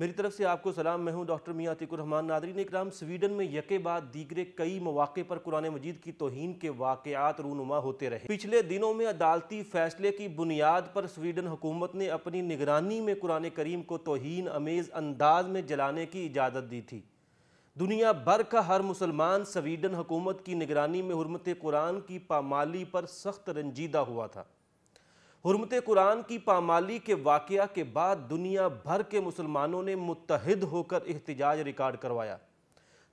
मेरी तरफ से आपको सलाम मैं हूं डॉक्टर मियाँ नादरी ने कराम स्वीडन में यके बाद दीगरे कई मौाक़े पर कुरान मजीद की तोहन के वाकयात रूनुमा होते रहे पिछले दिनों में अदालती फ़ैसले की बुनियाद पर स्वीडन हुकूमत ने अपनी निगरानी में कुरान करीम को तोहन अमेज़ अंदाज में जलाने की इजाज़त दी थी दुनिया भर का हर मुसलमान स्वीडन हुकूमत की निगरानी में हरमत कुरान की पामाली पर सख्त रंजीदा हुआ था हरमत कुरान की पामाली के वाक़ के बाद दुनिया भर के मुसलमानों ने मुतहद होकर एहतजाज रिकॉर्ड करवाया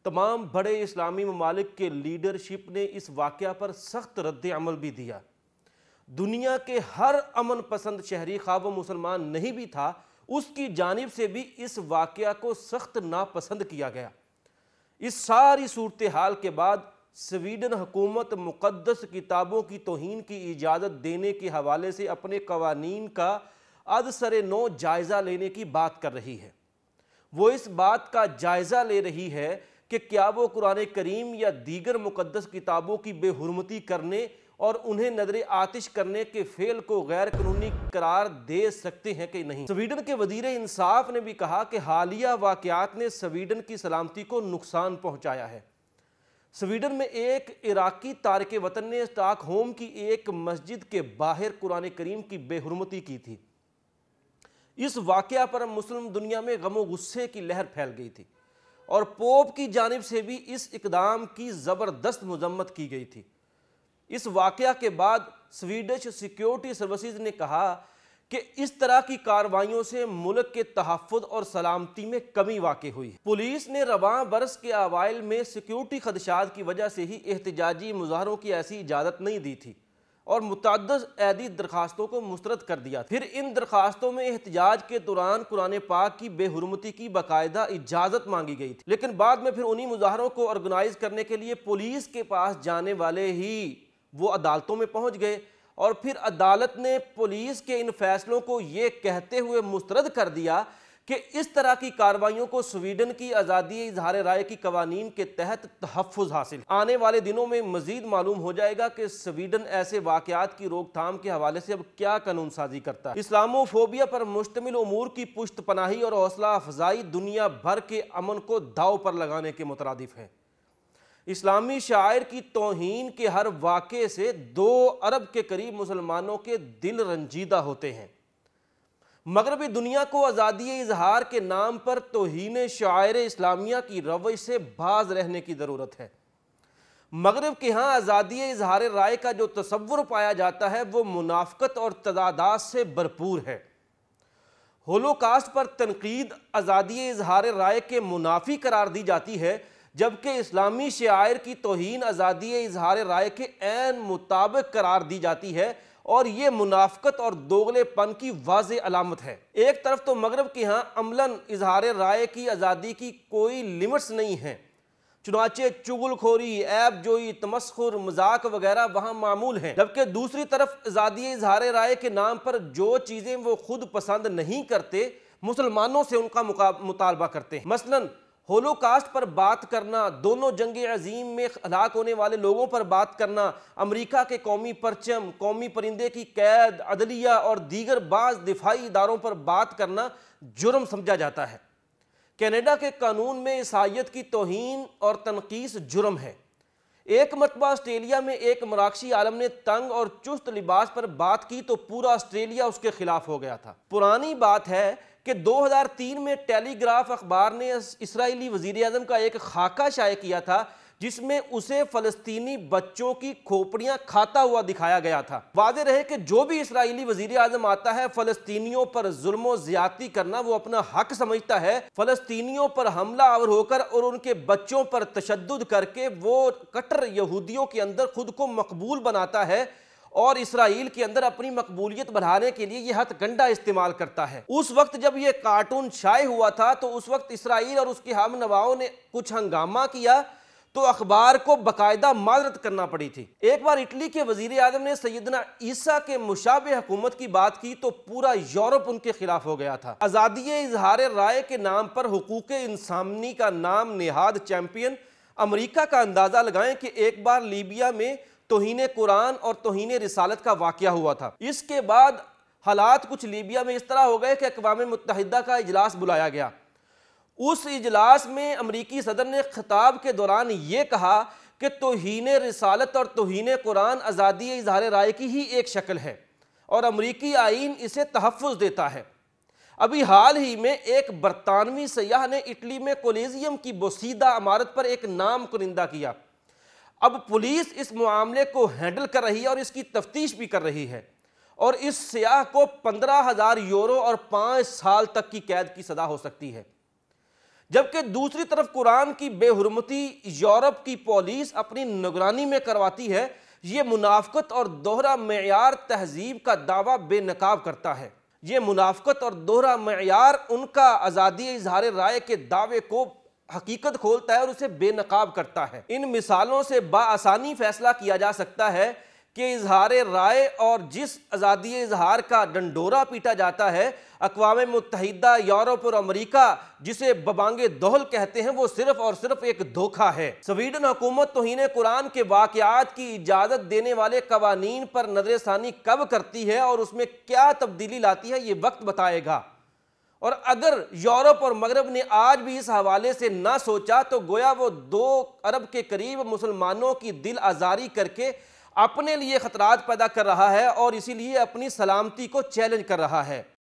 तमाम बड़े इस्लामी ममालिक के लीडरशिप ने इस वाक़ पर सख्त रद्द अमल भी दिया दुनिया के हर अमन पसंद शहरी खा व मुसलमान नहीं भी था उसकी जानब से भी इस वाक़ को सख्त नापसंद किया गया इस सारी सूरत हाल के बाद स्वीडन हुकूमत मुक़दस किताबों की तोहन की इजाज़त देने के हवाले से अपने कवानीन का अदसर नौ जायज़ा लेने की बात कर रही है वो इस बात का जायज़ा ले रही है कि क्या वो कुरान करीम या दीगर मुक़दस किताबों की बेहरमती करने और उन्हें नजर आतिश करने के फेल को गैर कानूनी करार दे सकते हैं कि नहीं स्वीडन के वजीर इंसाफ ने भी कहा कि हालिया वाक़ात ने स्वीडन की सलामती को नुकसान पहुँचाया है स्वीडन में एक इराकी तारक वतन ने स्टाक होम की एक मस्जिद के बाहर कुरान करीम की बेहरमती की थी इस वाक्य पर मुस्लिम दुनिया में गम गुस्से की लहर फैल गई थी और पोप की जानब से भी इस इकदाम की ज़बरदस्त मजम्मत की गई थी इस वाक्य के बाद स्वीडिश सिक्योरिटी सर्विसेज ने कहा कि इस तरह की कार्रवाइयों से मुल्क के तहफ़ और सलामती में कमी वाक़ हुई है पुलिस ने रवा बरस के अवाइल में सिक्योरिटी खदशात की वजह से ही एहतजाजी मुजाहरों की ऐसी इजाज़त नहीं दी थी और मुतद ऐदी दरखास्तों को मुस्रद कर दिया फिर इन दरखास्तों में एहतजाज के दौरान कुरान पाक की बेहरमती की बाकायदा इजाज़त मांगी गई थी लेकिन बाद में फिर उन्हीं मुजाहरों को ऑर्गेनाइज करने के लिए पुलिस के पास जाने वाले ही वो अदालतों में पहुँच गए और फिर अदालत ने पुलिस के इन फैसलों को ये कहते हुए मुस्तरद कर दिया कि इस तरह की कार्रवाइयों को स्वीडन की आज़ादी इजहार राय की कवानीन के तहत तहफ़ हासिल आने वाले दिनों में मजीद मालूम हो जाएगा कि स्वीडन ऐसे वाकत की रोकथाम के हवाले से अब क्या कानून साजी करता है इस्लामोफोबिया पर मुश्तमिल अमूर की पुश्त पनाही और हौसला अफजाई दुनिया भर के अमन को दाव पर लगाने के मुतरद हैं इस्लामी शायर की तोहन के हर वाक़े से दो अरब के करीब मुसलमानों के दिल रंजीदा होते हैं मगरबी दुनिया को आज़ादी इजहार के नाम पर तोहन शायर इस्लामिया की रवश से बाज रहने की ज़रूरत है मगरब के यहाँ आज़ादी इजहार राय का जो तस्वुर पाया जाता है वो मुनाफ्त और तदादात से भरपूर है होलोकास्ट पर तनकीद आज़ादी इजहार राय के मुनाफी करार दी जाती है जबकि इस्लामी शायर की तोहन आज़ादी इजहार राय के एन मुताबिक करार दी जाती है और ये मुनाफ्त और दोगलेपन की वाज अलामत है एक तरफ तो मगरब के यहाँ अमला इजहार राय की आज़ादी की कोई लिमिट्स नहीं हैं चुनाचे चुगलखोरी ऐप जोई तमस्खुर मजाक वगैरह वहाँ मामूल हैं जबकि दूसरी तरफ आज़ादी इजहार राय के नाम पर जो चीज़ें वो खुद पसंद नहीं करते मुसलमानों से उनका मुतालबा करते हैं मसलन होलोकास्ट पर बात करना दोनों जंग अजीम में हलाक होने वाले लोगों पर बात करना अमरीका के कौमी परचम कौमी परिंदे की कैद अदलिया और दीगर बाज दिफाई इदारों पर बात करना जुर्म समझा जाता है कैनेडा के कानून में ईसाइत की तोहन और तनकीस जुर्म है एक मरतबा ऑस्ट्रेलिया में एक मराक्षी आलम ने तंग और चुस्त लिबास पर बात की तो पूरा ऑस्ट्रेलिया उसके खिलाफ हो गया था पुरानी बात है कि 2003 में टेलीग्राफ अखबार ने इसराइली वजीर का एक खाका शाये किया था जिसमें उसे फलस्तीनी बच्चों की खोपड़ियां खाता हुआ दिखाया गया था वादे रहे कि जो भी इसराइली वजीर आजम आता है फलस्तीनियों पर जुल्मो ज्यादा करना वो अपना हक समझता है फलस्तीनियों पर हमला आवर होकर और उनके बच्चों पर तशद करके वो कट्टर यहूदियों के अंदर खुद को मकबूल बनाता है और इसराइल के अंदर अपनी मकबूलियत बढ़ाने के लिए यह हथकंडा इस्तेमाल करता है उस वक्त जब यह कार्टून छाए हुआ था तो उस वक्त इसराइल और उसके हम नवाओं ने कुछ हंगामा किया तो अखबार को बाकायदा माजरत करना पड़ी थी एक बार इटली के वजीर आजम ने सैदना ईसा के मुशाबे हुकूमत की बात की तो पूरा यूरोप उनके खिलाफ हो गया था आज़ादी इजहार राय के नाम पर हकूक इंसामनी का नाम नेहाद चैम्पियन अमरीका का अंदाज़ा लगाएं कि एक बार लीबिया में तोहन कुरान और तोहन रिसालत का वाक़ हुआ था इसके बाद हालात कुछ लीबिया में इस तरह हो गए कि अकवा मुतहदा का इजलास बुलाया गया उस इजलास में अमरीकी सदर ने खिताब के दौरान ये कहा कि तोहन रसालत और तोहन कुरान आज़ादी इजहार राय की ही एक शक्ल है और अमरीकी आइन इसे तहफ़ देता है अभी हाल ही में एक बरतानवी सयाह ने इटली में कोलेजियम की बोसीदा इमारत पर एक नाम कुनिंदा किया अब पुलिस इस मामले को हैंडल कर रही है और इसकी तफ्तीश भी कर रही है और इस सयाह को पंद्रह हज़ार यूरो और पाँच साल तक की कैद की सजा हो सकती है जबकि दूसरी तरफ कुरान की बेहरमती यूरोप की पॉलिस अपनी निगरानी में करवाती है ये मुनाफ्त और दोहरा मैार तहजीब का दावा बेनकाब करता है ये मुनाफ्त और दोहरा मैार उनका आज़ादी इजहार राय के दावे को हकीकत खोलता है और उसे बेनकाब करता है इन मिसालों से बासानी फैसला किया जा सकता है कि इजहार राय और जिस आज़ादी इजहार का डंडोरा पीटा जाता है अकवा मुतहदा यूरोप और अमरीका जिसे बबांग दोहल कहते हैं वो सिर्फ और सिर्फ एक धोखा है स्वीडन हुकूमत तोहन कुरान के वाकयात की इजाज़त देने वाले कवानी पर नजरसानी कब करती है और उसमें क्या तब्दीली लाती है ये वक्त बताएगा और अगर यूरोप और मगरब ने आज भी इस हवाले से ना सोचा तो गोया वो दो अरब के करीब मुसलमानों की दिल आज़ारी करके अपने लिए ख़तरात पैदा कर रहा है और इसीलिए अपनी सलामती को चैलेंज कर रहा है